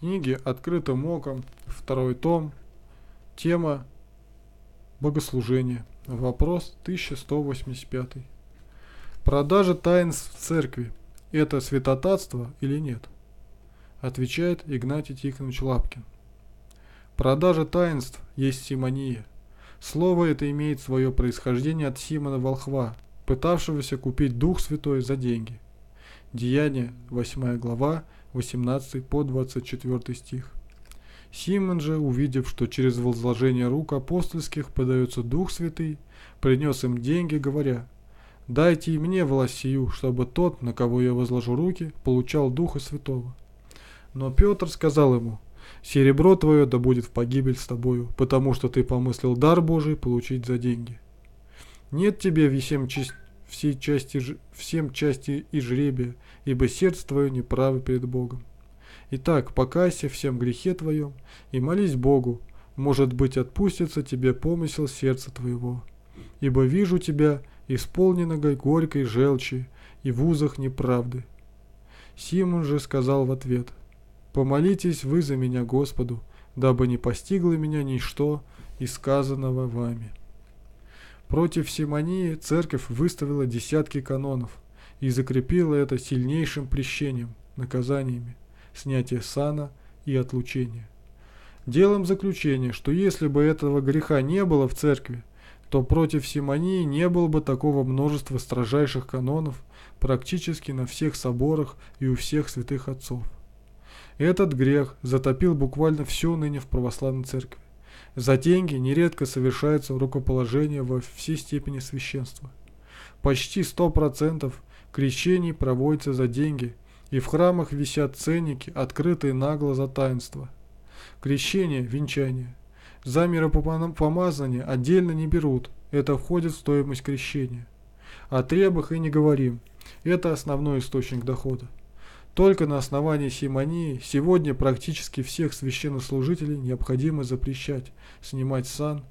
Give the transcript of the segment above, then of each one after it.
книги «Открытым оком», второй том, тема «Богослужение», вопрос 1185. Продажа таинств в церкви – это святотатство или нет? Отвечает Игнатий Тихонович Лапкин. Продажа таинств есть симония. Слово это имеет свое происхождение от Симона Волхва, пытавшегося купить Дух Святой за деньги – Деяния, 8 глава, 18 по 24 стих. Симон же, увидев, что через возложение рук апостольских подается Дух Святый, принес им деньги, говоря, «Дайте и мне власть сию, чтобы тот, на кого я возложу руки, получал Духа Святого». Но Петр сказал ему, «Серебро твое да будет в погибель с тобою, потому что ты помыслил дар Божий получить за деньги. Нет тебе висем честь все части, всем части и жребия, ибо сердце твое неправо перед Богом. Итак, покайся всем грехе твоем и молись Богу, может быть отпустится тебе помысел сердца твоего. Ибо вижу тебя исполненного горькой желчи и в узах неправды. Симон же сказал в ответ, «Помолитесь вы за меня Господу, дабы не постигло меня ничто из сказанного вами». Против Симонии церковь выставила десятки канонов и закрепила это сильнейшим прещением, наказаниями, снятие сана и отлучение. Делом заключение, что если бы этого греха не было в церкви, то против Симонии не было бы такого множества строжайших канонов практически на всех соборах и у всех святых отцов. Этот грех затопил буквально все ныне в православной церкви. За деньги нередко совершается рукоположение во всей степени священства. Почти 100% крещений проводится за деньги, и в храмах висят ценники, открытые нагло за таинство. Крещение, венчание. За миропомазание отдельно не берут, это входит в стоимость крещения. О требах и не говорим, это основной источник дохода. Только на основании симонии сегодня практически всех священнослужителей необходимо запрещать снимать сан,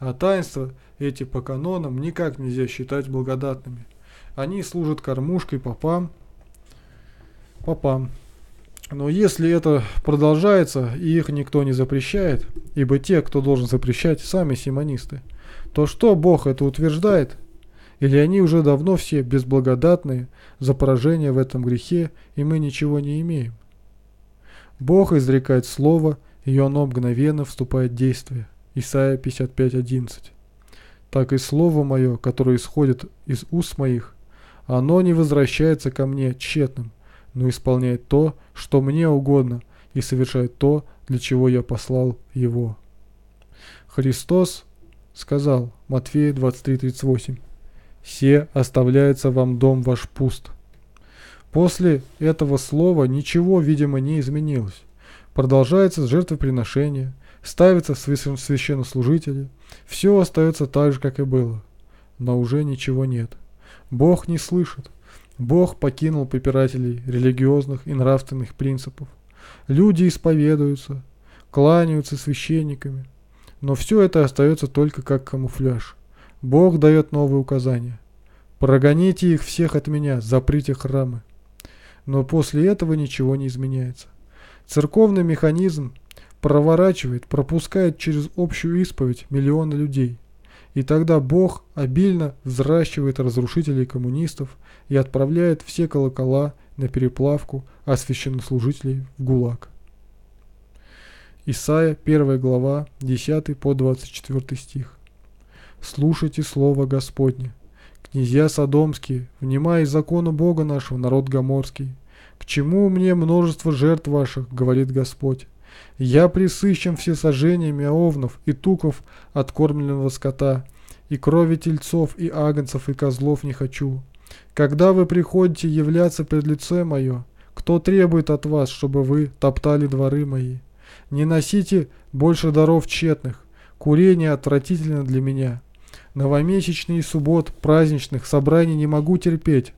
а таинства эти по канонам никак нельзя считать благодатными. Они служат кормушкой попам, попам. Но если это продолжается, и их никто не запрещает, ибо те, кто должен запрещать, сами симонисты, то что Бог это утверждает – или они уже давно все безблагодатные за поражение в этом грехе, и мы ничего не имеем? Бог изрекает слово, и оно мгновенно вступает в действие. Исайя 55.11 Так и слово мое, которое исходит из уст моих, оно не возвращается ко мне тщетным, но исполняет то, что мне угодно, и совершает то, для чего я послал его. Христос сказал, Матфея 23.38 «Се оставляется вам дом ваш пуст». После этого слова ничего, видимо, не изменилось. Продолжается жертвоприношение, ставится священнослужители, все остается так же, как и было. Но уже ничего нет. Бог не слышит. Бог покинул попирателей религиозных и нравственных принципов. Люди исповедуются, кланяются священниками, но все это остается только как камуфляж – Бог дает новые указания. Прогоните их всех от меня, заприте храмы. Но после этого ничего не изменяется. Церковный механизм проворачивает, пропускает через общую исповедь миллионы людей. И тогда Бог обильно взращивает разрушителей коммунистов и отправляет все колокола на переплавку, а священнослужителей в ГУЛАГ. Исайя, 1 глава, 10 по 24 стих слушайте слово Господне. Князья Содомские, внимай закону Бога нашего, народ Гоморский. К чему мне множество жертв ваших, говорит Господь? Я присыщен всесожжениями овнов и туков от кормленного скота, и крови тельцов, и агнцев, и козлов не хочу. Когда вы приходите являться пред лице мое, кто требует от вас, чтобы вы топтали дворы мои? Не носите больше даров тщетных, курение отвратительно для меня». Новомесячный суббот праздничных собраний не могу терпеть.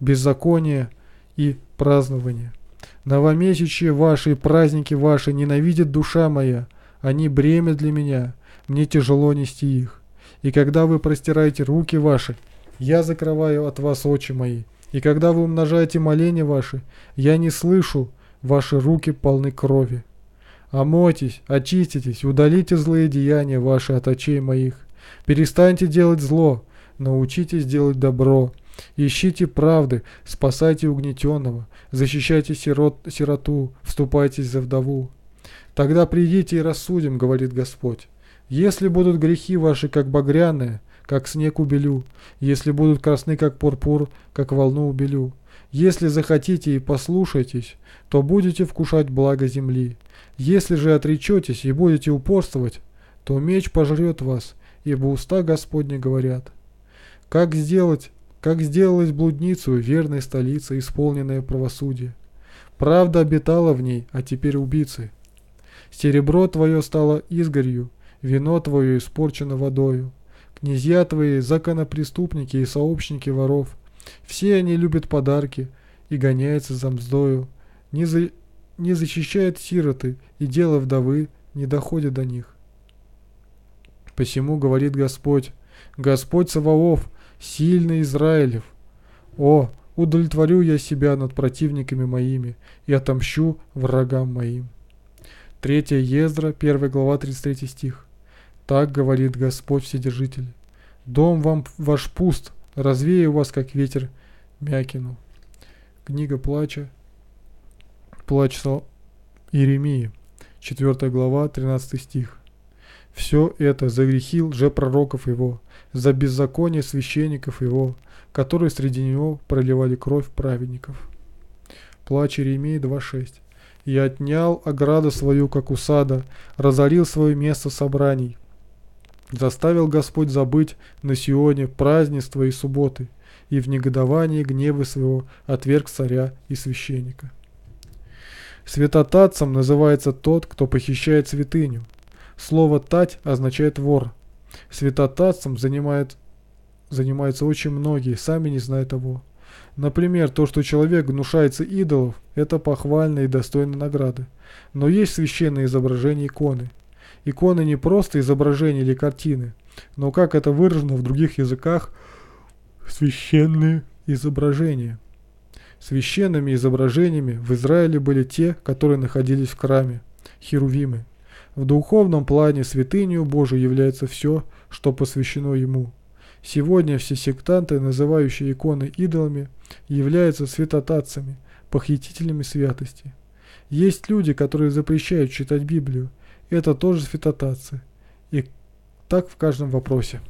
Беззаконие и празднование. Новомесячие ваши и праздники ваши ненавидит душа моя. Они бремя для меня. Мне тяжело нести их. И когда вы простираете руки ваши, я закрываю от вас очи мои. И когда вы умножаете моления ваши, я не слышу, ваши руки полны крови. Омойтесь, очиститесь, удалите злые деяния ваши от очей моих. Перестаньте делать зло, научитесь делать добро. Ищите правды, спасайте угнетенного, защищайте сирот, сироту, вступайтесь за вдову. Тогда придите и рассудим, говорит Господь. Если будут грехи ваши, как багряные, как снег убелю, если будут красны, как пурпур, как волну убелю. Если захотите и послушаетесь, то будете вкушать благо земли. Если же отречетесь и будете упорствовать, то меч пожрет вас, ибо уста Господни говорят. Как сделать, как сделалась блудницу верной столица, исполненная правосудие? Правда обитала в ней, а теперь убийцы. Серебро твое стало изгорью, вино твое испорчено водою. Князья твои – законопреступники и сообщники воров. Все они любят подарки и гоняются за мздою. Не, за... не защищают сироты, и дело вдовы не доходит до них. Посему говорит Господь, Господь Саваоф, сильный Израилев. О, удовлетворю я себя над противниками моими и отомщу врагам моим. 3 Ездра, 1 глава, 33 стих. Так говорит Господь Вседержитель. Дом вам ваш пуст, развею вас, как ветер мякину. Книга плача, плач Иеремии, 4 глава, 13 стих. Все это за грехи пророков его, за беззаконие священников его, которые среди него проливали кровь праведников. Плач Иеремии 2.6 «Я отнял ограду свою, как усада, разорил свое место собраний, заставил Господь забыть на Сионе празднества и субботы, и в негодовании гневы своего отверг царя и священника». Святотатцем называется тот, кто похищает святыню – Слово «тать» означает «вор». Святотатством занимает, занимаются очень многие, сами не зная того. Например, то, что человек гнушается идолов, это похвально и достойно награды. Но есть священные изображения иконы. Иконы не просто изображения или картины, но, как это выражено в других языках, священные изображения. Священными изображениями в Израиле были те, которые находились в храме, херувимы. В духовном плане святынью Божию является все, что посвящено Ему. Сегодня все сектанты, называющие иконы идолами, являются святотатцами, похитителями святости. Есть люди, которые запрещают читать Библию. Это тоже святотатцы. И так в каждом вопросе.